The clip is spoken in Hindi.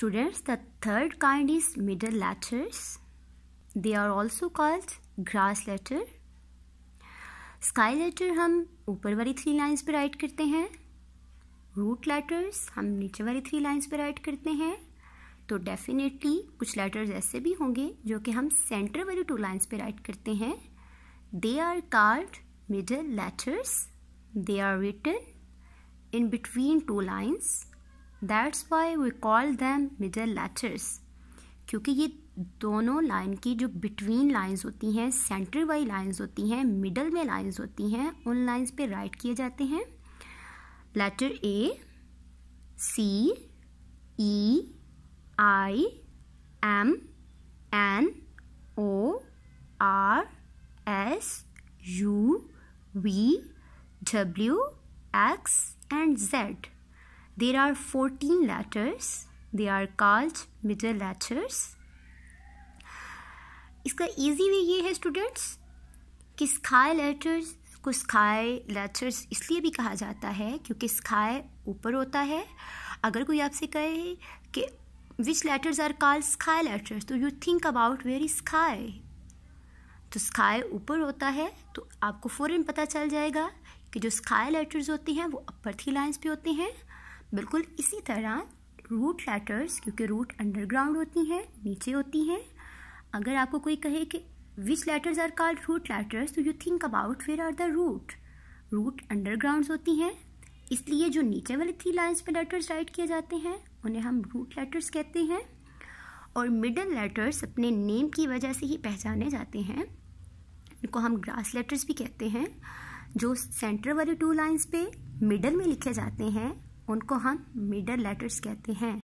Students, the third kind is middle letters. They are also called grass letter. Sky letter हम ऊपर वाली थ्री लाइंस पे राइट करते हैं रूट लेटर्स हम नीचे वाली थ्री लाइंस पे राइट करते हैं तो डेफिनेटली कुछ लेटर्स ऐसे भी होंगे जो कि हम सेंटर वाली टू लाइंस पे राइट करते हैं they are called middle letters they are written in between two lines that's why we call them middle letters क्योंकि ये दोनों लाइन की जो बिटवीन लाइंस होती हैं सेंट्री वाई लाइंस होती हैं मिडल में लाइंस होती हैं उन लाइंस पे राइट किए जाते हैं letter A C E I M N O R S U V W X and Z There are 14 letters. They are called middle letters. इसका इजी वे ये है स्टूडेंट्स कि स्काई लेटर्स को स्काई लेटर्स इसलिए भी कहा जाता है क्योंकि स्काई ऊपर होता है अगर कोई आपसे कहे कि which letters are called sky letters तो you think about where is sky तो स्काई ऊपर होता है तो आपको फ़ौर पता चल जाएगा कि जो स्काई लेटर्स होते हैं वो अपर थ्री लाइन्स पे होते हैं बिल्कुल इसी तरह रूट लेटर्स क्योंकि रूट अंडरग्राउंड होती हैं नीचे होती हैं अगर आपको कोई कहे कि which letters are called root letters तो you think about where are the root root underground होती हैं इसलिए जो नीचे वाली थ्री लाइन्स पर लेटर्स राइट किए जाते हैं उन्हें हम रूट लेटर्स कहते हैं और मिडल लेटर्स अपने नेम की वजह से ही पहचाने जाते हैं इनको हम ग्रास लेटर्स भी कहते हैं जो सेंटर वाली टू लाइंस पे मिडल में लिखे जाते हैं उनको हम मिडल लेटर्स कहते हैं